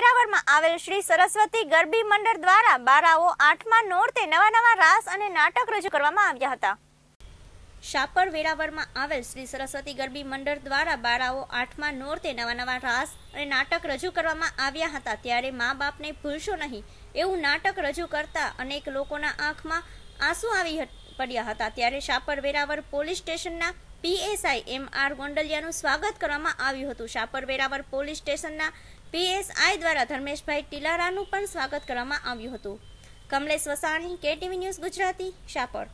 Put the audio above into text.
વેરાવળમાં આવેલ શ્રી સરસ્વતી ગરબી મંડળ દ્વારા બારાઓ આઠમા નોરતે નવા નવા રાસ અને નાટક રજૂ કરવામાં આવ્યા હતા શાપર વેરાવળમાં આવેલ શ્રી સરસ્વતી ગરબી મંડળ દ્વારા બાળાઓ આઠમા નોરતે નવા નવા રાસ અને નાટક રજૂ કરવામાં આવ્યા હતા ત્યારે મા બાપને ભૂલશો નહીં એવું નાટક રજૂ કરતા અનેક લોકોના આંખમાં આંસુ આવી પડ્યા હતા ત્યારે શાપર વેરાવળ પોલીસ સ્ટેશનના પીએસઆઈ એમ આર ગોંડલિયાનું સ્વાગત કરવામાં આવ્યું હતું શાપર વેરાવર પોલીસ સ્ટેશનના પીએસઆઈ દ્વારા ધર્મેશભાઈ ટીલારાનું પણ સ્વાગત કરવામાં આવ્યું હતું કમલેશ વસાણી કેટીવી ન્યૂઝ ગુજરાતી શાપર